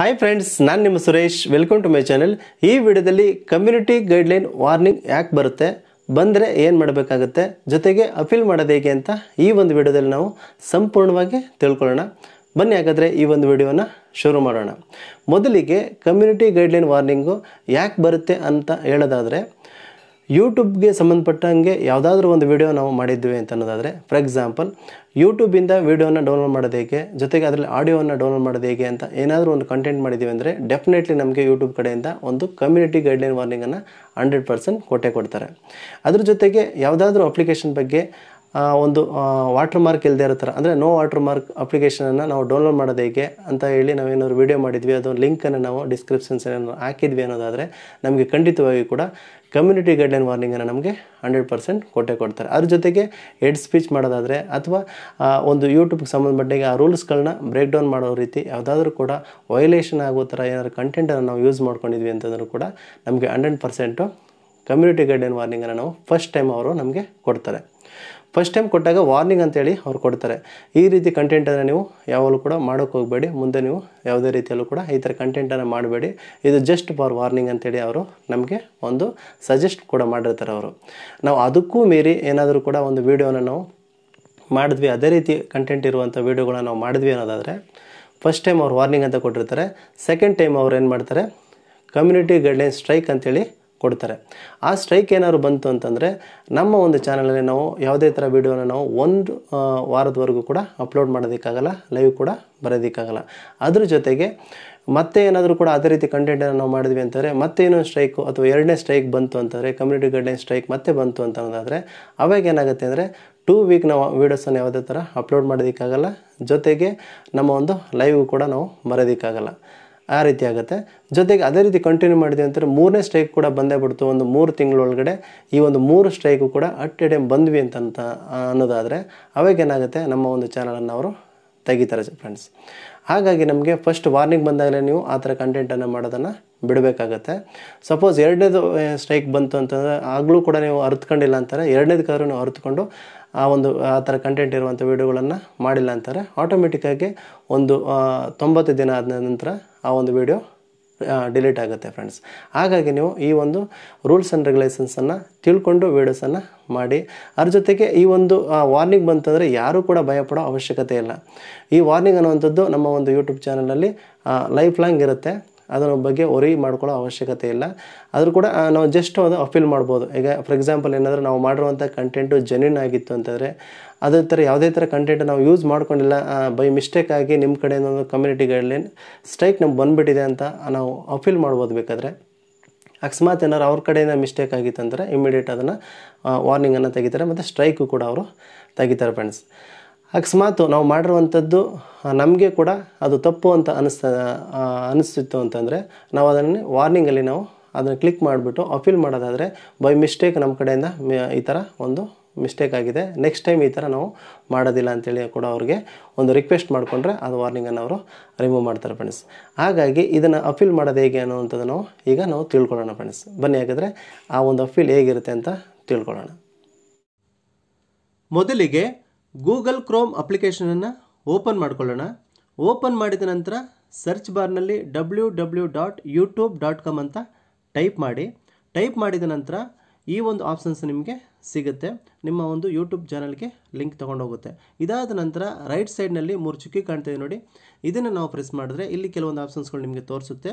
hi friends ನಾನು ನಿಮ್ಮ Suresh welcome to my channel ಈ ವಿಡಿಯೋದಲ್ಲಿ ಕಮ್ಯುನಿಟಿ ಗೈಡ್ಲೈನ್ ವಾರ್ನಿಂಗ್ ಯಾಕೆ ಬರುತ್ತೆ ಬಂದರೆ ಏನು ಮಾಡಬೇಕಾಗುತ್ತೆ ಜೊತೆಗೆ ಅಪೀಲ್ ಮಾಡೋದು ಹೇಗೆ ಅಂತ ಈ ಒಂದು ವಿಡಿಯೋದಲ್ಲಿ ನಾವು ಸಂಪೂರ್ಣವಾಗಿ ತಿಳ್ಕೊಳ್ಳೋಣ ಬನ್ನಿ ಹಾಗಾದರೆ ಈ ಒಂದು ವಿಡಿಯೋನ ಶುರು ಮಾಡೋಣ ಮೊದಲಿಗೆ ಕಮ್ಯುನಿಟಿ ಗೈಡ್ಲೈನ್ ವಾರ್ನಿಂಗು ಯಾಕೆ ಬರುತ್ತೆ ಅಂತ ಹೇಳೋದಾದರೆ ಯೂಟ್ಯೂಬ್ಗೆ ಸಂಬಂಧಪಟ್ಟಂಗೆ ಯಾವುದಾದ್ರೂ ಒಂದು ವಿಡಿಯೋ ನಾವು ಮಾಡಿದ್ವಿ ಅಂತ ಅನ್ನೋದಾದರೆ ಫಾರ್ ಎಕ್ಸಾಂಪಲ್ ಯೂಟ್ಯೂಬಿಂದ ವೀಡಿಯೋನ ಡೌನ್ಲೋಡ್ ಮಾಡೋದು ಹೇಗೆ ಜೊತೆಗೆ ಅದರಲ್ಲಿ ಆಡಿಯೋವನ್ನು ಡೌನ್ಲೋಡ್ ಮಾಡೋದು ಹೇಗೆ ಅಂತ ಏನಾದರೂ ಒಂದು ಕಂಟೆಂಟ್ ಮಾಡಿದ್ದೀವಿ ಅಂದರೆ ಡೆಫಿನೆಟ್ಲಿ ನಮಗೆ ಯೂಟ್ಯೂಬ್ ಕಡೆಯಿಂದ ಒಂದು ಕಮ್ಯುನಿಟಿ ಗೈಡ್ಲೈನ್ ವಾರ್ನಿಂಗನ್ನು ಹಂಡ್ರೆಡ್ ಪರ್ಸೆಂಟ್ ಕೊಟ್ಟೆ ಕೊಡ್ತಾರೆ ಅದ್ರ ಜೊತೆಗೆ ಯಾವುದಾದ್ರೂ ಅಪ್ಲಿಕೇಶನ್ ಬಗ್ಗೆ ಒಂದು ವಾಟರ್ ಮಾರ್ಕ್ ಇಲ್ಲದೆ ಇರೋ ಥರ ಅಂದರೆ ನೋ ವಾಟರ್ ಮಾರ್ಕ್ ಅಪ್ಲಿಕೇಶನನ್ನು ನಾವು ಡೌನ್ಲೋಡ್ ಮಾಡೋದು ಹೇಗೆ ಅಂತ ಹೇಳಿ ನಾವೇನಾದ್ರು ವೀಡಿಯೋ ಮಾಡಿದ್ವಿ ಅದು ಲಿಂಕನ್ನು ನಾವು ಡಿಸ್ಕ್ರಿಪ್ಷನ್ಸ್ ಏನಾದ್ರು ಹಾಕಿದ್ವಿ ಅನ್ನೋದಾದರೆ ನಮಗೆ ಖಂಡಿತವಾಗಿ ಕೂಡ ಕಮ್ಯುನಿಟಿ ಗೈಡ್ಲೈನ್ ವಾರ್ನಿಂಗನ್ನು ನಮಗೆ ಹಂಡ್ರೆಡ್ ಪರ್ಸೆಂಟ್ ಕೊಟ್ಟೆ ಕೊಡ್ತಾರೆ ಅದ್ರ ಜೊತೆಗೆ ಎಡ್ ಸ್ಪೀಚ್ ಮಾಡೋದಾದರೆ ಅಥವಾ ಒಂದು ಯೂಟ್ಯೂಬ್ಗೆ ಸಂಬಂಧಪಟ್ಟಿಗೆ ಆ ರೂಲ್ಸ್ಗಳನ್ನ ಬ್ರೇಕ್ ಡೌನ್ ಮಾಡೋ ರೀತಿ ಯಾವುದಾದ್ರೂ ಕೂಡ ವೈಲೇಷನ್ ಆಗೋ ಥರ ಏನಾದರೂ ಕಂಟೆಂಟನ್ನು ನಾವು ಯೂಸ್ ಮಾಡ್ಕೊಂಡಿದ್ವಿ ಅಂತಂದರೂ ಕೂಡ ನಮಗೆ ಹಂಡ್ರೆಡ್ ಪರ್ಸೆಂಟು ಕಮ್ಯುನಿಟಿ ಗೈಡ್ಲೈನ್ ವಾರ್ನಿಂಗನ್ನು ನಾವು ಫಸ್ಟ್ ಟೈಮ್ ಅವರು ನಮಗೆ ಕೊಡ್ತಾರೆ ಫಸ್ಟ್ ಟೈಮ್ ಕೊಟ್ಟಾಗ ವಾರ್ನಿಂಗ್ ಅಂತೇಳಿ ಅವ್ರು ಕೊಡ್ತಾರೆ ಈ ರೀತಿ ಕಂಟೆಂಟನ್ನು ನೀವು ಯಾವಾಗಲೂ ಕೂಡ ಮಾಡೋಕೆ ಹೋಗಬೇಡಿ ಮುಂದೆ ನೀವು ಯಾವುದೇ ರೀತಿಯಲ್ಲೂ ಕೂಡ ಈ ಥರ ಕಂಟೆಂಟನ್ನು ಮಾಡಬೇಡಿ ಇದು ಜಸ್ಟ್ ಫಾರ್ ವಾರ್ನಿಂಗ್ ಅಂತೇಳಿ ಅವರು ನಮಗೆ ಒಂದು ಸಜೆಸ್ಟ್ ಕೂಡ ಮಾಡಿರ್ತಾರೆ ಅವರು ನಾವು ಅದಕ್ಕೂ ಮೀರಿ ಏನಾದರೂ ಕೂಡ ಒಂದು ವೀಡಿಯೋನ ನಾವು ಮಾಡಿದ್ವಿ ಅದೇ ರೀತಿ ಕಂಟೆಂಟ್ ಇರುವಂಥ ವೀಡಿಯೋಗಳನ್ನ ನಾವು ಮಾಡಿದ್ವಿ ಅನ್ನೋದಾದರೆ ಫಸ್ಟ್ ಟೈಮ್ ಅವ್ರು ವಾರ್ನಿಂಗ್ ಅಂತ ಕೊಟ್ಟಿರ್ತಾರೆ ಸೆಕೆಂಡ್ ಟೈಮ್ ಅವ್ರು ಏನು ಮಾಡ್ತಾರೆ ಕಮ್ಯುನಿಟಿ ಗೈಡ್ಲೈನ್ ಸ್ಟ್ರೈಕ್ ಅಂತೇಳಿ ಕೊಡ್ತಾರೆ ಆ ಸ್ಟ್ರೈಕ್ ಏನಾದ್ರು ಬಂತು ಅಂತಂದರೆ ನಮ್ಮ ಒಂದು ಚಾನಲಲ್ಲಿ ನಾವು ಯಾವುದೇ ಥರ ವೀಡಿಯೋನ ನಾವು ಒಂದು ವಾರದವರೆಗೂ ಕೂಡ ಅಪ್ಲೋಡ್ ಮಾಡೋದಕ್ಕಾಗಲ್ಲ ಲೈವ್ ಕೂಡ ಬರೋದಕ್ಕಾಗಲ್ಲ ಅದ್ರ ಜೊತೆಗೆ ಮತ್ತೆ ಏನಾದರೂ ಕೂಡ ಅದೇ ರೀತಿ ಕಂಟೆಂಟನ್ನು ನಾವು ಮಾಡಿದ್ವಿ ಅಂತಂದರೆ ಮತ್ತೆ ಇನ್ನೊಂದು ಸ್ಟ್ರೈಕು ಅಥವಾ ಎರಡನೇ ಸ್ಟ್ರೈಕ್ ಬಂತು ಅಂತಂದರೆ ಕಮ್ಯುನಿಟಿ ಗೈಡ್ಲೈನ್ ಸ್ಟ್ರೈಕ್ ಮತ್ತೆ ಬಂತು ಅಂತಂದಾದರೆ ಅವಾಗ ಏನಾಗುತ್ತೆ ಅಂದರೆ ಟೂ ವೀಕ್ ನಾವು ವೀಡಿಯೋಸನ್ನು ಯಾವುದೇ ಥರ ಅಪ್ಲೋಡ್ ಮಾಡೋದಕ್ಕಾಗಲ್ಲ ಜೊತೆಗೆ ನಮ್ಮ ಒಂದು ಲೈವ್ ಕೂಡ ನಾವು ಬರೋದಕ್ಕಾಗಲ್ಲ ಆ ರೀತಿ ಆಗುತ್ತೆ ಜೊತೆಗೆ ಅದೇ ರೀತಿ ಕಂಟಿನ್ಯೂ ಮಾಡಿದೆ ಅಂತಂದರೆ ಮೂರನೇ ಸ್ಟ್ರೈಕ್ ಕೂಡ ಬಂದೇ ಬಿಡ್ತು ಒಂದು ಮೂರು ತಿಂಗಳೊಳಗಡೆ ಈ ಒಂದು ಮೂರು ಸ್ಟ್ರೈಕು ಕೂಡ ಅಟ್ ಎ ಟೈಮ್ ಬಂದ್ವಿ ಅಂತಂತ ಅನ್ನೋದಾದರೆ ಅವಾಗೇನಾಗುತ್ತೆ ನಮ್ಮ ಒಂದು ಚಾನಲನ್ನು ಅವರು ತೆಗಿತಾರೆ ಫ್ರೆಂಡ್ಸ್ ಹಾಗಾಗಿ ನಮಗೆ ಫಸ್ಟ್ ವಾರ್ನಿಂಗ್ ಬಂದಾಗಲೇ ನೀವು ಆ ಥರ ಕಂಟೆಂಟನ್ನು ಮಾಡೋದನ್ನು ಬಿಡಬೇಕಾಗತ್ತೆ ಸಪೋಸ್ ಎರಡನೇದು ಸ್ಟ್ರೈಕ್ ಬಂತು ಅಂತಂದರೆ ಆಗಲೂ ಕೂಡ ನೀವು ಅರ್ತ್ಕೊಂಡಿಲ್ಲ ಅಂತಾರೆ ಎರಡನೇದಕ್ಕಾದ್ರೂ ನೀವು ಅರ್ತ್ಕೊಂಡು ಆ ಒಂದು ಆ ಥರ ಕಂಟೆಂಟ್ ಇರುವಂಥ ವೀಡಿಯೋಗಳನ್ನು ಮಾಡಿಲ್ಲ ಅಂತಾರೆ ಆಟೋಮೆಟಿಕ್ಕಾಗಿ ಒಂದು ತೊಂಬತ್ತು ದಿನ ಆದ ನಂತರ ಆ ಒಂದು ವಿಡಿಯೋ ಡಿಲೀಟ್ ಆಗುತ್ತೆ ಫ್ರೆಂಡ್ಸ್ ಹಾಗಾಗಿ ನೀವು ಈ ಒಂದು ರೂಲ್ಸ್ ಆ್ಯಂಡ್ ರೆಗ್ಯುಲೇಷನ್ಸನ್ನು ತಿಳ್ಕೊಂಡು ವೀಡಿಯೋಸನ್ನು ಮಾಡಿ ಅದ್ರ ಜೊತೆಗೆ ಈ ಒಂದು ವಾರ್ನಿಂಗ್ ಬಂತಂದರೆ ಯಾರೂ ಕೂಡ ಭಯಪಡೋ ಅವಶ್ಯಕತೆ ಇಲ್ಲ ಈ ವಾರ್ನಿಂಗ್ ಅನ್ನುವಂಥದ್ದು ನಮ್ಮ ಒಂದು ಯೂಟ್ಯೂಬ್ ಚಾನಲಲ್ಲಿ ಲೈಫ್ ಲಾಂಗ್ ಇರುತ್ತೆ ಅದರ ಬಗ್ಗೆ ಒರಿ ಮಾಡ್ಕೊಳ್ಳೋ ಅವಶ್ಯಕತೆ ಇಲ್ಲ ಆದರೂ ಕೂಡ ನಾವು ಜಸ್ಟ್ ಅದು ಅಪೀಲ್ ಮಾಡ್ಬೋದು ಈಗ ಫಾರ್ ಎಕ್ಸಾಂಪಲ್ ಏನಾದರೂ ನಾವು ಮಾಡಿರುವಂಥ ಕಂಟೆಂಟು ಜೆನ್ಯೂನ್ ಆಗಿತ್ತು ಅಂತಂದರೆ ಅದೇ ಥರ ಯಾವುದೇ ಥರ ಕಂಟೆಂಟ್ ನಾವು ಯೂಸ್ ಮಾಡ್ಕೊಂಡಿಲ್ಲ ಬೈ ಮಿಸ್ಟೇಕ್ ಆಗಿ ನಿಮ್ಮ ಕಡೆಯಿಂದ ಒಂದು ಕಮ್ಯುನಿಟಿಗಳಲ್ಲಿ ಸ್ಟ್ರೈಕ್ ನಮ್ಗೆ ಬಂದುಬಿಟ್ಟಿದೆ ಅಂತ ನಾವು ಅಪೀಲ್ ಮಾಡ್ಬೋದು ಬೇಕಾದರೆ ಅಕಸ್ಮಾತ್ ಏನಾರು ಅವ್ರ ಕಡೆಯಿಂದ ಮಿಸ್ಟೇಕ್ ಆಗಿತ್ತು ಅಂದರೆ ಇಮ್ಮಿಡಿಯೇಟ್ ಅದನ್ನು ವಾರ್ನಿಂಗನ್ನು ತೆಗಿತಾರೆ ಮತ್ತು ಸ್ಟ್ರೈಕು ಕೂಡ ಅವರು ತೆಗಿತಾರೆ ಫ್ರೆಂಡ್ಸ್ ಅಕಸ್ಮಾತ್ ನಾವು ಮಾಡಿರುವಂಥದ್ದು ನಮಗೆ ಕೂಡ ಅದು ತಪ್ಪು ಅಂತ ಅನಿಸ್ತ ಅನಿಸ್ತಿತ್ತು ಅಂತಂದರೆ ನಾವು ಅದನ್ನು ವಾರ್ನಿಂಗಲ್ಲಿ ನಾವು ಅದನ್ನು ಕ್ಲಿಕ್ ಮಾಡಿಬಿಟ್ಟು ಅಫೀಲ್ ಮಾಡೋದಾದರೆ ಬೈ ಮಿಸ್ಟೇಕ್ ನಮ್ಮ ಕಡೆಯಿಂದ ಈ ಥರ ಒಂದು ಮಿಸ್ಟೇಕ್ ಆಗಿದೆ ನೆಕ್ಸ್ಟ್ ಟೈಮ್ ಈ ಥರ ನಾವು ಮಾಡೋದಿಲ್ಲ ಅಂತೇಳಿ ಕೂಡ ಅವ್ರಿಗೆ ಒಂದು ರಿಕ್ವೆಸ್ಟ್ ಮಾಡಿಕೊಂಡ್ರೆ ಅದು ವಾರ್ನಿಂಗನ್ನು ಅವರು ರಿಮೂವ್ ಮಾಡ್ತಾರೆ ಫ್ರೆಂಡ್ಸ್ ಹಾಗಾಗಿ ಇದನ್ನು ಅಫೀಲ್ ಮಾಡೋದು ಹೇಗೆ ಅನ್ನುವಂಥದ್ದು ನಾವು ಈಗ ನಾವು ತಿಳ್ಕೊಳ್ಳೋಣ ಫ್ರೆಂಡ್ಸ್ ಬನ್ನಿ ಹಾಗಾದರೆ ಆ ಒಂದು ಅಫೀಲ್ ಹೇಗಿರುತ್ತೆ ಅಂತ ತಿಳ್ಕೊಳ್ಳೋಣ ಮೊದಲಿಗೆ ಗೂಗಲ್ ಕ್ರೋಮ್ ಅಪ್ಲಿಕೇಶನನ್ನು ಓಪನ್ ಮಾಡಿಕೊಳ್ಳೋಣ ಓಪನ್ ಮಾಡಿದ ನಂತರ ಸರ್ಚ್ ಬಾರ್ನಲ್ಲಿ W W dot YouTube dot com ಅಂತ ಟೈಪ್ ಮಾಡಿ ಟೈಪ್ ಮಾಡಿದ ನಂತರ ಈ ಒಂದು ಆಪ್ಷನ್ಸ್ ನಿಮಗೆ ಸಿಗುತ್ತೆ ನಿಮ್ಮ ಒಂದು ಯೂಟ್ಯೂಬ್ ಚಾನಲ್ಗೆ ಲಿಂಕ್ ತೊಗೊಂಡೋಗುತ್ತೆ ಇದಾದ ನಂತರ ರೈಟ್ ಸೈಡ್ನಲ್ಲಿ ಮೂರು ಚುಕ್ಕಿ ಕಾಣ್ತಿದೆ ನೋಡಿ ಇದನ್ನು ನಾವು ಪ್ರೆಸ್ ಮಾಡಿದ್ರೆ ಇಲ್ಲಿ ಕೆಲವೊಂದು ಆಪ್ಷನ್ಸ್ಗಳು ನಿಮಗೆ ತೋರಿಸುತ್ತೆ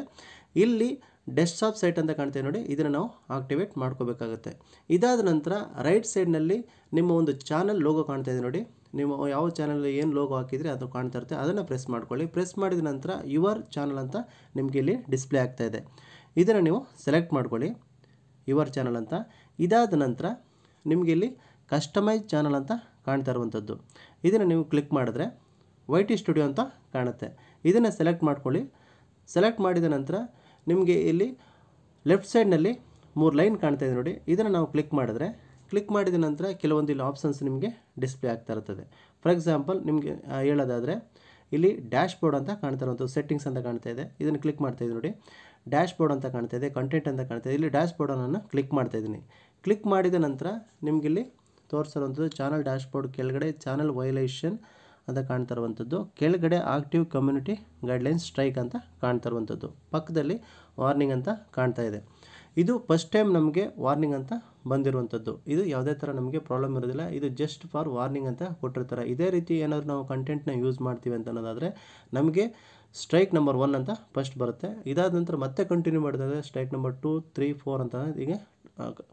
ಇಲ್ಲಿ ಡೆಸ್ಕ್ಟಾಪ್ ಸೈಟ್ ಅಂತ ಕಾಣ್ತೇವೆ ನೋಡಿ ಇದನ್ನು ನಾವು ಆಕ್ಟಿವೇಟ್ ಮಾಡ್ಕೋಬೇಕಾಗುತ್ತೆ ಇದಾದ ನಂತರ ರೈಟ್ ಸೈಡ್ನಲ್ಲಿ ನಿಮ್ಮ ಒಂದು ಚಾನಲ್ ಲೋಗೋ ಕಾಣ್ತಾ ಇದೆ ನೋಡಿ ನಿಮ್ಮ ಯಾವ ಚಾನಲ್ ಏನು ಲೋಗೋ ಹಾಕಿದರೆ ಅದು ಕಾಣ್ತಾ ಇರುತ್ತೆ ಅದನ್ನು ಪ್ರೆಸ್ ಮಾಡ್ಕೊಳ್ಳಿ ಪ್ರೆಸ್ ಮಾಡಿದ ನಂತರ ಯುವರ್ ಚಾನಲ್ ಅಂತ ನಿಮಗೆ ಇಲ್ಲಿ ಡಿಸ್ಪ್ಲೇ ಆಗ್ತಾ ಇದೆ ಇದನ್ನು ನೀವು ಸೆಲೆಕ್ಟ್ ಮಾಡ್ಕೊಳ್ಳಿ ಯುವರ್ ಚಾನಲ್ ಅಂತ ಇದಾದ ನಂತರ ನಿಮಗೆ ಇಲ್ಲಿ ಕಸ್ಟಮೈಸ್ ಚಾನಲ್ ಅಂತ ಕಾಣ್ತಾ ಇರುವಂಥದ್ದು ಇದನ್ನು ನೀವು ಕ್ಲಿಕ್ ಮಾಡಿದ್ರೆ ವೈ ಸ್ಟುಡಿಯೋ ಅಂತ ಕಾಣುತ್ತೆ ಇದನ್ನು ಸೆಲೆಕ್ಟ್ ಮಾಡ್ಕೊಳ್ಳಿ ಸೆಲೆಕ್ಟ್ ಮಾಡಿದ ನಂತರ ನಿಮಗೆ ಇಲ್ಲಿ ಲೆಫ್ಟ್ ಸೈಡ್ನಲ್ಲಿ ಮೂರು ಲೈನ್ ಕಾಣ್ತಾ ಇದೆ ನೋಡಿ ಇದನ್ನು ನಾವು ಕ್ಲಿಕ್ ಮಾಡಿದ್ರೆ ಕ್ಲಿಕ್ ಮಾಡಿದ ನಂತರ ಕೆಲವೊಂದು ಇಲ್ಲಿ ಆಪ್ಷನ್ಸ್ ನಿಮಗೆ ಡಿಸ್ಪ್ಲೇ ಆಗ್ತಾ ಇರ್ತದೆ ಫಾರ್ ಎಕ್ಸಾಂಪಲ್ ನಿಮಗೆ ಹೇಳೋದಾದರೆ ಇಲ್ಲಿ ಡ್ಯಾಶ್ ಬೋರ್ಡ್ ಅಂತ ಕಾಣ್ತಾ ಸೆಟ್ಟಿಂಗ್ಸ್ ಅಂತ ಕಾಣ್ತಾ ಇದೆ ಇದನ್ನು ಕ್ಲಿಕ್ ಮಾಡ್ತಾ ಇದ್ದೀನಿ ನೋಡಿ ಡ್ಯಾಶ್ ಬೋರ್ಡ್ ಅಂತ ಕಾಣ್ತಾ ಇದೆ ಕಂಟೆಂಟ್ ಅಂತ ಕಾಣ್ತಾ ಇದೆ ಇಲ್ಲಿ ಡ್ಯಾಶ್ ಬೋರ್ಡನ್ನು ಕ್ಲಿಕ್ ಮಾಡ್ತಾ ಇದ್ದೀನಿ ಕ್ಲಿಕ್ ಮಾಡಿದ ನಂತರ ನಿಮಗಿಲ್ಲಿ ತೋರಿಸಿರುವಂಥದ್ದು ಚಾನಲ್ ಡ್ಯಾಶ್ ಬೋರ್ಡ್ ಕೆಳಗಡೆ ಚಾನಲ್ ವೈಲೇಷನ್ ಅಂತ ಕಾಣ್ತಾ ಇರುವಂಥದ್ದು ಕೆಳಗಡೆ ಆಕ್ಟಿವ್ ಕಮ್ಯುನಿಟಿ ಗೈಡ್ಲೈನ್ಸ್ ಸ್ಟ್ರೈಕ್ ಅಂತ ಕಾಣ್ತಾ ಇರುವಂಥದ್ದು ಪಕ್ಕದಲ್ಲಿ ವಾರ್ನಿಂಗ್ ಅಂತ ಕಾಣ್ತಾ ಇದೆ ಇದು ಫಸ್ಟ್ ಟೈಮ್ ನಮಗೆ ವಾರ್ನಿಂಗ್ ಅಂತ ಬಂದಿರುವಂಥದ್ದು ಇದು ಯಾವುದೇ ಥರ ನಮಗೆ ಪ್ರಾಬ್ಲಮ್ ಇರೋದಿಲ್ಲ ಇದು ಜಸ್ಟ್ ಫಾರ್ ವಾರ್ನಿಂಗ್ ಅಂತ ಕೊಟ್ಟಿರ್ತಾರೆ ಇದೇ ರೀತಿ ಏನಾದರೂ ನಾವು ಕಂಟೆಂಟ್ನ ಯೂಸ್ ಮಾಡ್ತೀವಿ ಅಂತ ಅನ್ನೋದಾದರೆ ನಮಗೆ ಸ್ಟ್ರೈಕ್ ನಂಬರ್ ಒನ್ ಅಂತ ಫಸ್ಟ್ ಬರುತ್ತೆ ಇದಾದ ನಂತರ ಮತ್ತೆ ಕಂಟಿನ್ಯೂ ಮಾಡಿದ್ರೆ strike number two three four ಅಂತ ಹೀಗೆ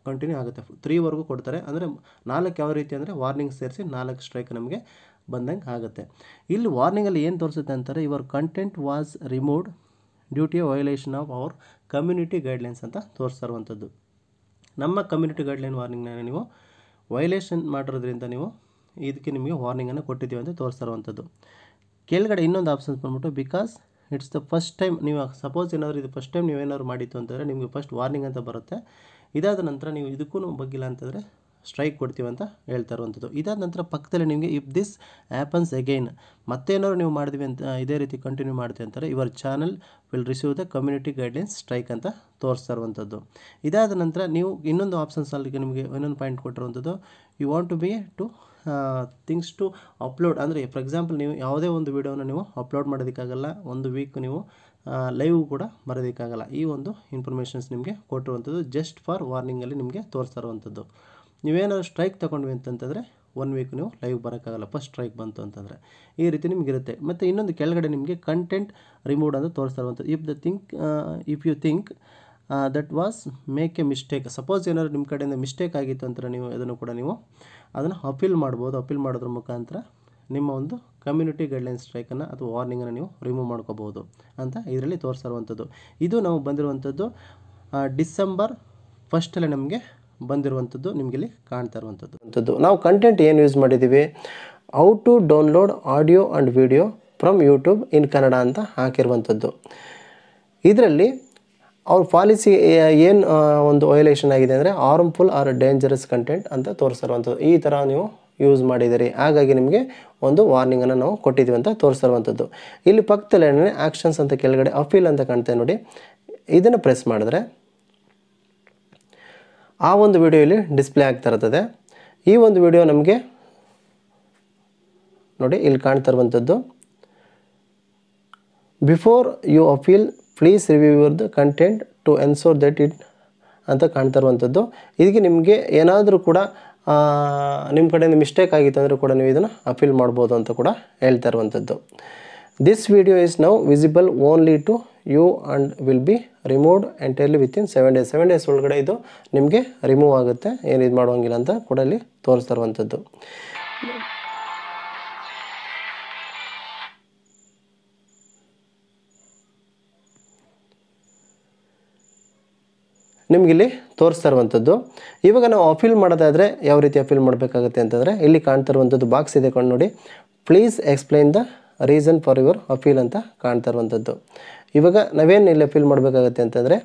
ಕಂಟಿನ್ಯೂ ಆಗುತ್ತೆ ತ್ರೀವರೆಗೂ ಕೊಡ್ತಾರೆ ಅಂದರೆ ನಾಲ್ಕು ಯಾವ ರೀತಿ ಅಂದರೆ ವಾರ್ನಿಂಗ್ ಸೇರಿಸಿ ನಾಲ್ಕು ಸ್ಟ್ರೈಕ್ ನಮಗೆ ಬಂದಂಗೆ ಆಗುತ್ತೆ ಇಲ್ಲಿ ವಾರ್ನಿಂಗಲ್ಲಿ ಏನು ತೋರಿಸುತ್ತೆ ಅಂತಾರೆ ಇವರ್ content was removed due violation violation of our community guidelines ಅಂತ ತೋರಿಸ್ತಾ ನಮ್ಮ ಕಮ್ಯುನಿಟಿ ಗೈಡ್ಲೈನ್ ವಾರ್ನಿಂಗ್ನ ನೀವು ವೈಲೇಷನ್ ಮಾಡಿರೋದ್ರಿಂದ ನೀವು ಇದಕ್ಕೆ ನಿಮಗೆ ವಾರ್ನಿಂಗನ್ನು ಕೊಟ್ಟಿದ್ದೀವಿ ಅಂತ ತೋರಿಸ್ತಾರಂಥದ್ದು ಕೆಳಗಡೆ ಇನ್ನೊಂದು ಆಪ್ಷನ್ಸ್ ಬಂದ್ಬಿಟ್ಟು because it's the first time ನೀವು ಸಪೋಸ್ ಏನಾದರೂ ಇದು ಫಸ್ಟ್ ಟೈಮ್ ನೀವೇನಾದ್ರು ಮಾಡಿತ್ತು ಅಂತಂದರೆ ನಿಮಗೆ ಫಸ್ಟ್ ವಾರ್ನಿಂಗ್ ಅಂತ ಬರುತ್ತೆ ಇದಾದ ನಂತರ ನೀವು ಇದಕ್ಕೂ ಬಗ್ಗಿಲ್ಲ ಅಂತಂದರೆ ಸ್ಟ್ರೈಕ್ ಕೊಡ್ತೀವಿ ಅಂತ ಹೇಳ್ತಾ ಇರುವಂಥದ್ದು ಇದಾದ ನಂತರ ಪಕ್ಕದಲ್ಲಿ ನಿಮಗೆ ಇಫ್ ದಿಸ್ ಆ್ಯಪನ್ಸ್ ಅಗೈನ್ ಮತ್ತೇನಾದ್ರು ನೀವು ಮಾಡಿದ್ವಿ ಅಂತ ಇದೇ ರೀತಿ ಕಂಟಿನ್ಯೂ ಮಾಡ್ತೀವಿ ಅಂತಾರೆ ಇವರ್ channel will receive the community guidelines strike ಅಂತ ತೋರಿಸ್ತಾ ಇರುವಂಥದ್ದು ಇದಾದ ನಂತರ ನೀವು ಇನ್ನೊಂದು ಆಪ್ಷನ್ಸ್ ಅಲ್ಲಿ ನಿಮಗೆ ಇನ್ನೊಂದು ಪಾಯಿಂಟ್ ಕೊಟ್ಟಿರುವಂಥದ್ದು you want to be to things to upload ಅಂದರೆ ಫಾರ್ ಎಕ್ಸಾಂಪಲ್ ನೀವು ಯಾವುದೇ ಒಂದು ವೀಡಿಯೋನ ನೀವು ಅಪ್ಲೋಡ್ ಮಾಡೋದಕ್ಕಾಗಲ್ಲ ಒಂದು ವೀಕ್ ನೀವು ಲೈವ್ ಕೂಡ ಬರೋದಕ್ಕಾಗಲ್ಲ ಈ ಒಂದು ಇನ್ಫಾರ್ಮೇಷನ್ಸ್ ನಿಮಗೆ ಕೊಟ್ಟಿರುವಂಥದ್ದು ಜಸ್ಟ್ ಫಾರ್ ವಾರ್ನಿಂಗಲ್ಲಿ ನಿಮಗೆ ತೋರಿಸ್ತಾ ಇರುವಂಥದ್ದು ನೀವೇನಾದ್ರು ಸ್ಟ್ರೈಕ್ ತೊಗೊಂಡ್ವಿ ಅಂತಂತಂದರೆ ಒನ್ ವೀಕ್ ನೀವು ಲೈವ್ ಬರೋಕ್ಕಾಗಲ್ಲ ಫಸ್ಟ್ ಸ್ಟ್ರೈಕ್ ಬಂತು ಅಂತಂದರೆ ಈ ರೀತಿ ನಿಮಗಿರುತ್ತೆ ಮತ್ತು ಇನ್ನೊಂದು ಕೆಳಗಡೆ ನಿಮಗೆ ಕಂಟೆಂಟ್ ರಿಮೂವ್ ಅಂತ ತೋರಿಸ್ತಾ ಇರುವಂಥದ್ದು if the think if you think that was make a mistake suppose ಏನಾದ್ರು ನಿಮ್ಮ ಕಡೆಯಿಂದ ಮಿಸ್ಟೇಕ್ ಆಗಿತ್ತು ಅಂತ ನೀವು ಅದನ್ನು ಕೂಡ ನೀವು ಅದನ್ನು ಅಪೀಲ್ ಮಾಡ್ಬೋದು ಅಪೀಲ್ ಮಾಡೋದ್ರ ಮುಖಾಂತರ ನಿಮ್ಮ ಒಂದು ಕಮ್ಯುನಿಟಿ ಗೈಡ್ಲೈನ್ ಸ್ಟ್ರೈಕನ್ನು ಅಥವಾ ವಾರ್ನಿಂಗನ್ನು ನೀವು ರಿಮೂವ್ ಮಾಡ್ಕೋಬೋದು ಅಂತ ಇದರಲ್ಲಿ ತೋರಿಸಿರುವಂಥದ್ದು ಇದು ನಾವು ಬಂದಿರುವಂಥದ್ದು ಡಿಸೆಂಬರ್ ಫಸ್ಟಲ್ಲೇ ನಮಗೆ ಬಂದಿರುವಂಥದ್ದು ನಿಮಗಿಲ್ಲಿ ಕಾಣ್ತಾ ಇರುವಂಥದ್ದು ಅಂಥದ್ದು ನಾವು ಕಂಟೆಂಟ್ ಏನು ಯೂಸ್ ಮಾಡಿದ್ದೀವಿ how to download audio and video from YouTube in Kannada ಅಂತ ಹಾಕಿರುವಂಥದ್ದು ಇದರಲ್ಲಿ ಅವ್ರ ಪಾಲಿಸಿ ಏನು ಒಂದು ವಯಲೇಷನ್ ಆಗಿದೆ ಅಂದರೆ ಹಾರ್ಮ್ಫುಲ್ ಆರ್ ಡೇಂಜರಸ್ ಕಂಟೆಂಟ್ ಅಂತ ತೋರಿಸಿರುವಂಥದ್ದು ಈ ಥರ ನೀವು ಯೂಸ್ ಮಾಡಿದ್ದೀರಿ ಹಾಗಾಗಿ ನಿಮಗೆ ಒಂದು ವಾರ್ನಿಂಗನ್ನು ನಾವು ಕೊಟ್ಟಿದ್ದೀವಿ ಅಂತ ತೋರಿಸಿರುವಂಥದ್ದು ಇಲ್ಲಿ ಏನೇ ಆ್ಯಕ್ಷನ್ಸ್ ಅಂತ ಕೆಳಗಡೆ ಅಫೀಲ್ ಅಂತ ಕಾಣ್ತೇವೆ ನೋಡಿ ಇದನ್ನು ಪ್ರೆಸ್ ಮಾಡಿದ್ರೆ ಆ ಒಂದು ವಿಡಿಯೋ ಇಲ್ಲಿ ಡಿಸ್ಪ್ಲೇ ಆಗ್ತಾ ಇರ್ತದೆ ಈ ಒಂದು ವಿಡಿಯೋ ನಮಗೆ ನೋಡಿ ಇಲ್ಲಿ ಕಾಣ್ತಾ ಇರುವಂಥದ್ದು before you appeal please review your the content to ensure that it ಅಂತ ಕಾಣ್ತಾ ಇರುವಂಥದ್ದು ಇದಕ್ಕೆ ನಿಮಗೆ ಏನಾದರೂ ಕೂಡ ನಿಮ್ಮ ಕಡೆಯಿಂದ ಮಿಸ್ಟೇಕ್ ಆಗಿತ್ತು ಅಂದರೂ ಕೂಡ ನೀವು ಇದನ್ನು ಅಪೀಲ್ ಮಾಡ್ಬೋದು ಅಂತ ಕೂಡ ಹೇಳ್ತಾ ಇರುವಂಥದ್ದು This video is now visible only to you and will be removed entirely within seven days seven days ಒಳಗಡೆ ಇದು ನಿಮಗೆ ರಿಮೂವ್ ಆಗುತ್ತೆ ಏನು ಇದು ಮಾಡೋಂಗಿಲ್ಲ ಅಂತ ಕೂಡ ಇಲ್ಲಿ ತೋರಿಸ್ತಾ ಇರುವಂಥದ್ದು ನಿಮಗಿಲ್ಲಿ ತೋರಿಸ್ತಾ ಇರುವಂಥದ್ದು ಇವಾಗ ನಾವು ಅಫೀಲ್ ಮಾಡೋದಾದರೆ ಯಾವ ರೀತಿ ಅಫೀಲ್ ಮಾಡಬೇಕಾಗುತ್ತೆ ಅಂತಂದರೆ ಇಲ್ಲಿ ಕಾಣ್ತಾ ಇರುವಂಥದ್ದು ಬಾಕ್ಸ್ ಇದೆ ಕೊಂಡು ನೋಡಿ please explain the reason for your appeal ಅಂತ ಕಾಣ್ತಾ ಇರುವಂಥದ್ದು ಇವಾಗ ನಾವೇನು ಇಲ್ಲಿ ಅಪೀಲ್ ಮಾಡಬೇಕಾಗತ್ತೆ ಅಂತಂದರೆ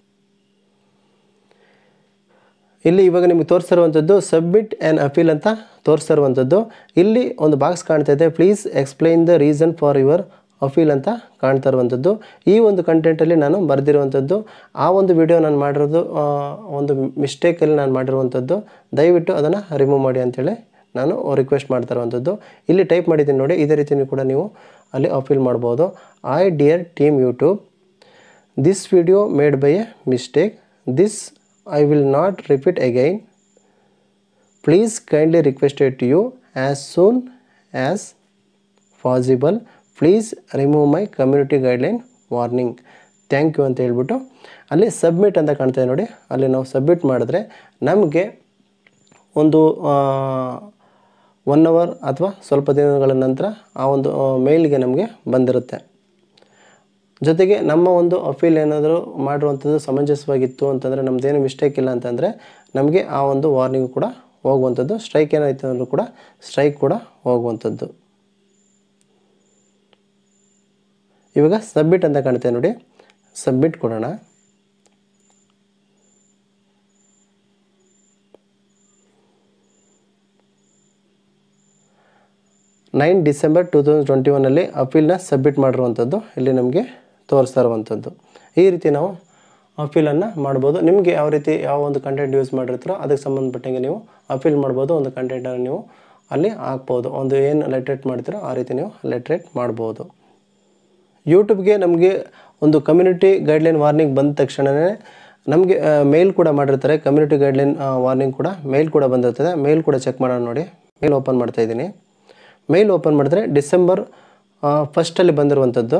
ಇಲ್ಲಿ ಇವಾಗ ನಿಮಗೆ ತೋರಿಸಿರುವಂಥದ್ದು ಸಬ್ಮಿಟ್ ಆ್ಯನ್ ಅಪೀಲ್ ಅಂತ ತೋರಿಸಿರುವಂಥದ್ದು ಇಲ್ಲಿ ಒಂದು ಬಾಕ್ಸ್ ಕಾಣ್ತಾ ಇದೆ please explain the reason for your appeal ಅಂತ ಕಾಣ್ತಾ ಇರುವಂಥದ್ದು ಈ ಒಂದು ಕಂಟೆಂಟಲ್ಲಿ ನಾನು ಬರೆದಿರುವಂಥದ್ದು ಆ ಒಂದು ವಿಡಿಯೋ ನಾನು ಮಾಡಿರೋದು ಒಂದು ಮಿಸ್ಟೇಕಲ್ಲಿ ನಾನು ಮಾಡಿರುವಂಥದ್ದು ದಯವಿಟ್ಟು ಅದನ್ನು ರಿಮೂವ್ ಮಾಡಿ ಅಂತೇಳಿ ನಾನು ರಿಕ್ವೆಸ್ಟ್ ಮಾಡ್ತಾ ಇರುವಂಥದ್ದು ಇಲ್ಲಿ ಟೈಪ್ ಮಾಡಿದ್ದೀನಿ ನೋಡಿ ಇದೇ ರೀತಿಯೂ ಕೂಡ ನೀವು ಅಲ್ಲಿ ಅಪೀಲ್ ಮಾಡ್ಬೋದು I dear team YouTube this video made by a mistake this I will not repeat again please kindly requested to you as soon as possible please remove my community guideline warning thank you ಅಂತ ಹೇಳ್ಬಿಟ್ಟು ಅಲ್ಲಿ submit ಅಂತ ಕಾಣ್ತೇವೆ ನೋಡಿ ಅಲ್ಲಿ ನಾವು submit ಮಾಡಿದ್ರೆ ನಮಗೆ ಒಂದು ಒನ್ ಅವರ್ ಅಥವಾ ಸ್ವಲ್ಪ ದಿನಗಳ ನಂತರ ಆ ಒಂದು ಮೇಲ್ಗೆ ನಮಗೆ ಬಂದಿರುತ್ತೆ ಜೊತೆಗೆ ನಮ್ಮ ಒಂದು ಅಫೀಲ್ ಏನಾದರೂ ಮಾಡಿರುವಂಥದ್ದು ಸಮಂಜಸವಾಗಿತ್ತು ಅಂತಂದರೆ ನಮ್ಮದೇನು ಮಿಸ್ಟೇಕ್ ಇಲ್ಲ ಅಂತಂದರೆ ನಮಗೆ ಆ ಒಂದು ವಾರ್ನಿಂಗ್ ಕೂಡ ಹೋಗುವಂಥದ್ದು ಸ್ಟ್ರೈಕ್ ಏನಾಯಿತು ಅಂದರೂ ಕೂಡ ಸ್ಟ್ರೈಕ್ ಕೂಡ ಹೋಗುವಂಥದ್ದು ಇವಾಗ ಸಬ್ಮಿಟ್ ಅಂತ ಕಾಣುತ್ತೆ ನೋಡಿ ಸಬ್ಮಿಟ್ ಕೊಡೋಣ nine December two thousand twenty ಒನ್ನಲ್ಲಿ ಅಪೀಲ್ನ ಸಬ್ಮಿಟ್ ಮಾಡಿರುವಂಥದ್ದು ಇಲ್ಲಿ ನಮಗೆ ತೋರಿಸ್ತಾ ಇರುವಂಥದ್ದು ಈ ರೀತಿ ನಾವು ಅಪೀಲನ್ನು ಮಾಡ್ಬೋದು ನಿಮಗೆ ಯಾವ ರೀತಿ ಯಾವ ಒಂದು ಕಂಟೆಂಟ್ ಯೂಸ್ ಮಾಡಿರ್ತಾರೋ ಅದಕ್ಕೆ ಸಂಬಂಧಪಟ್ಟಂಗೆ ನೀವು ಅಪೀಲ್ ಮಾಡ್ಬೋದು ಒಂದು ಕಂಟೆಂಟನ್ನು ನೀವು ಅಲ್ಲಿ ಹಾಕ್ಬೋದು ಒಂದು ಏನು ಲೆಟ್ರೇಟ್ ಮಾಡ್ತೀರೋ ಆ ರೀತಿ ನೀವು ಲೆಟ್ರೇಟ್ ಮಾಡ್ಬೋದು ಯೂಟ್ಯೂಬ್ಗೆ ನಮಗೆ ಒಂದು ಕಮ್ಯುನಿಟಿ ಗೈಡ್ಲೈನ್ ವಾರ್ನಿಂಗ್ ಬಂದ ತಕ್ಷಣವೇ ನಮಗೆ ಮೇಲ್ ಕೂಡ ಮಾಡಿರ್ತಾರೆ ಕಮ್ಯುನಿಟಿ ಗೈಡ್ಲೈನ್ ವಾರ್ನಿಂಗ್ ಕೂಡ ಮೇಲ್ ಕೂಡ ಬಂದಿರ್ತದೆ ಮೇಲ್ ಕೂಡ ಚೆಕ್ ಮಾಡೋಣ ನೋಡಿ ಮೇಲ್ ಓಪನ್ ಮಾಡ್ತಾ ಮೇಲ್ ಓಪನ್ ಮಾಡಿದ್ರೆ ಡಿಸೆಂಬರ್ ಫಸ್ಟಲ್ಲಿ ಬಂದಿರುವಂಥದ್ದು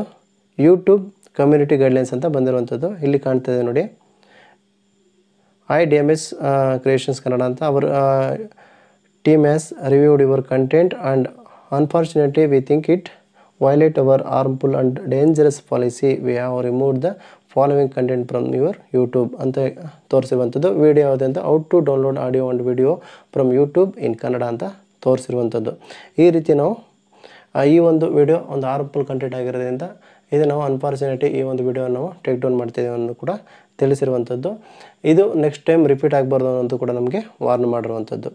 ಯೂಟ್ಯೂಬ್ ಕಮ್ಯುನಿಟಿ ಗೈಡ್ಲೈನ್ಸ್ ಅಂತ ಬಂದಿರುವಂಥದ್ದು ಇಲ್ಲಿ ಕಾಣ್ತಿದೆ ನೋಡಿ I D M S creations Kannada ಅಂತ ಅವರು team as reviewed your content and unfortunately we think it violate our harmful and dangerous policy we have remove the following content from your YouTube ಅಂತ ತೋರಿಸಿರುವಂಥದ್ದು video ಯಾವುದಂತ how to download audio and video from YouTube in Kannada ಅಂತ ತೋರಿಸಿರುವಂಥದ್ದು ಈ ರೀತಿ ನಾವು ಈ ಒಂದು ವಿಡಿಯೋ ಒಂದು ಆರ್ಫುಲ್ ಕಂಟೆಂಟ್ ಆಗಿರೋದ್ರಿಂದ ಇದು ನಾವು ಅನ್ಫಾರ್ಚುನೇಟಿ ಈ ಒಂದು ವಿಡಿಯೋ ನಾವು ಟೇಕ್ ಡೌನ್ ಮಾಡ್ತಿದ್ದೇವೆ ಅನ್ನೋದು ಕೂಡ ತಿಳಿಸಿರುವಂಥದ್ದು ಇದು ನೆಕ್ಸ್ಟ್ ಟೈಮ್ ರಿಪೀಟ್ ಆಗಬಾರ್ದು ಅನ್ನೋದು ಕೂಡ ನಮಗೆ ವಾರ್ನ್ ಮಾಡಿರುವಂಥದ್ದು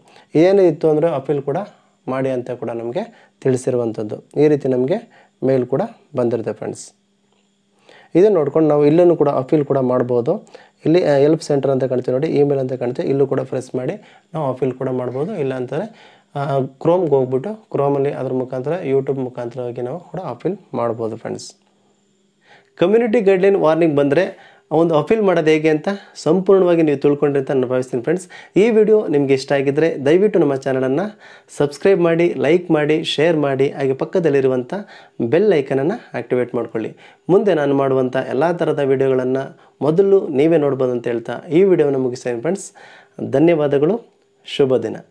ಏನೇ ಇತ್ತು ಅಂದರೆ ಅಪೀಲ್ ಕೂಡ ಮಾಡಿ ಅಂತ ಕೂಡ ನಮಗೆ ತಿಳಿಸಿರುವಂಥದ್ದು ಈ ರೀತಿ ನಮಗೆ ಮೇಲ್ ಕೂಡ ಬಂದಿರುತ್ತೆ ಫ್ರೆಂಡ್ಸ್ ಇದು ನೋಡ್ಕೊಂಡು ನಾವು ಇಲ್ಲೂ ಕೂಡ ಅಪೀಲ್ ಕೂಡ ಮಾಡ್ಬೋದು ಇಲ್ಲಿ ಹೆಲ್ಪ್ ಸೆಂಟರ್ ಅಂತ ಕಾಣ್ತೀವಿ ನೋಡಿ ಇಮೇಲ್ ಅಂತ ಕಾಣ್ತೀವಿ ಇಲ್ಲೂ ಕೂಡ ಪ್ರೆಸ್ ಮಾಡಿ ನಾವು ಅಪೀಲ್ ಕೂಡ ಮಾಡ್ಬೋದು ಇಲ್ಲ ಅಂತಂದರೆ ಕ್ರೋಮ್ಗೆ ಹೋಗ್ಬಿಟ್ಟು ಕ್ರೋಮಲ್ಲಿ ಅದ್ರ ಮುಖಾಂತರ ಯೂಟ್ಯೂಬ್ ಮುಖಾಂತರವಾಗಿ ನಾವು ಕೂಡ ಅಪೀಲ್ ಮಾಡ್ಬೋದು ಫ್ರೆಂಡ್ಸ್ ಕಮ್ಯುನಿಟಿ ಗೈಡ್ಲೈನ್ ವಾರ್ನಿಂಗ್ ಬಂದರೆ ಒಂದು ಅಪೀಲ್ ಮಾಡೋದು ಹೇಗೆ ಅಂತ ಸಂಪೂರ್ಣವಾಗಿ ನೀವು ತಿಳ್ಕೊಂಡ್ರಿ ಅಂತ ನಾನು ಭಾವಿಸ್ತೀನಿ ಫ್ರೆಂಡ್ಸ್ ಈ ವಿಡಿಯೋ ನಿಮಗೆ ಇಷ್ಟ ಆಗಿದ್ದರೆ ದಯವಿಟ್ಟು ನಮ್ಮ ಚಾನಲನ್ನು ಸಬ್ಸ್ಕ್ರೈಬ್ ಮಾಡಿ ಲೈಕ್ ಮಾಡಿ ಶೇರ್ ಮಾಡಿ ಹಾಗೆ ಪಕ್ಕದಲ್ಲಿರುವಂಥ ಬೆಲ್ ಐಕನನ್ನು ಆ್ಯಕ್ಟಿವೇಟ್ ಮಾಡಿಕೊಳ್ಳಿ ಮುಂದೆ ನಾನು ಮಾಡುವಂಥ ಎಲ್ಲ ಥರದ ವಿಡಿಯೋಗಳನ್ನು ಮೊದಲು ನೀವೇ ನೋಡ್ಬೋದು ಅಂತ ಹೇಳ್ತಾ ಈ ವಿಡಿಯೋವನ್ನು ಮುಗಿಸ್ತೇನೆ ಫ್ರೆಂಡ್ಸ್ ಧನ್ಯವಾದಗಳು ಶುಭ ದಿನ